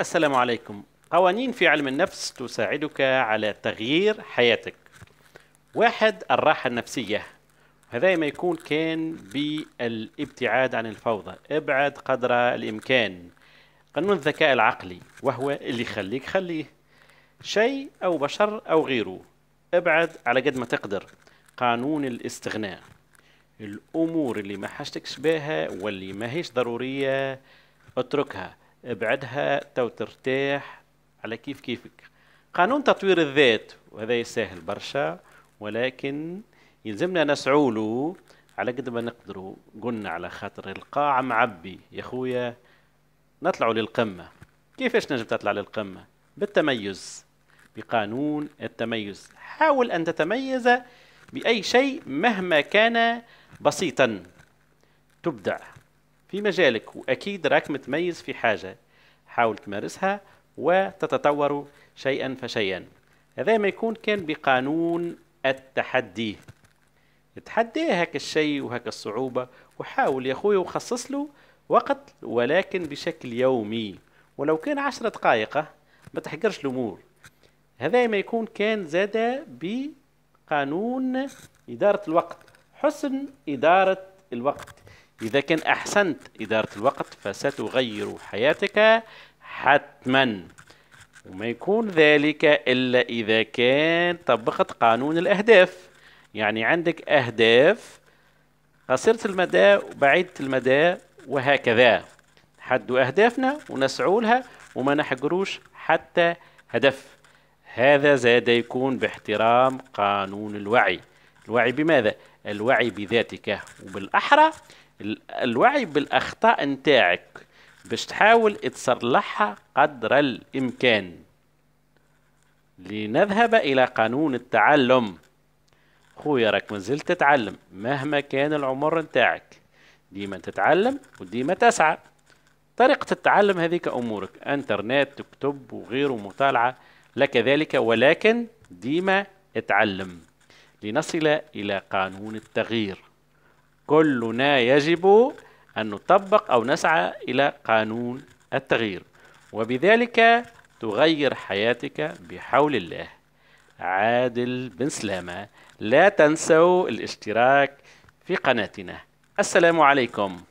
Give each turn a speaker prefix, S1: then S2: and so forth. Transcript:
S1: السلام عليكم قوانين في علم النفس تساعدك على تغيير حياتك واحد الراحة النفسية هذا ما يكون كان بالابتعاد عن الفوضى ابعد قدر الإمكان قانون الذكاء العقلي وهو اللي يخليك خليه شيء أو بشر أو غيره ابعد على قد ما تقدر قانون الاستغناء الأمور اللي ما حاجتكش بها واللي ما هيش ضرورية اتركها ابعدها تو ترتاح على كيف كيفك قانون تطوير الذات وهذا يسهل برشا ولكن يلزمنا نسعولو على قد ما نقدروا قلنا على خاطر القاع معبي يا خويا نطلعوا للقمة كيفاش نجم تطلع للقمة بالتميز بقانون التميز حاول أن تتميز بأي شيء مهما كان بسيطا تبدع في مجالك وأكيد راك متميز في حاجة حاول تمارسها وتتطور شيئا فشيئا هذا ما يكون كان بقانون التحدي تحدي هاك الشيء وهاك الصعوبة وحاول يا خويا وخصص له وقت ولكن بشكل يومي ولو كان عشرة دقائق ما تحقرش الأمور هذا ما يكون كان زاد بقانون إدارة الوقت حسن إدارة الوقت إذا كان أحسنت إدارة الوقت فستغير حياتك حتما وما يكون ذلك إلا إذا كان طبقت قانون الأهداف يعني عندك أهداف قصيرة المدى وبعيدة المدى وهكذا حد أهدافنا ونسعوا لها وما نحقروش حتى هدف هذا زاد يكون باحترام قانون الوعي الوعي بماذا؟ الوعي بذاتك وبالأحرى الوعي بالاخطاء نتاعك باش تحاول تصلحها قدر الامكان لنذهب الى قانون التعلم خويا راك مازلت تتعلم مهما كان العمر نتاعك ديما تتعلم وديما تسعى طريقة التعلم هذيك أمورك أنترنت تكتب وغيره مطالعة لك ذلك ولكن ديما اتعلم لنصل إلى قانون التغيير كلنا يجب أن نطبق أو نسعى إلى قانون التغيير وبذلك تغير حياتك بحول الله عادل بن سلامة لا تنسوا الاشتراك في قناتنا السلام عليكم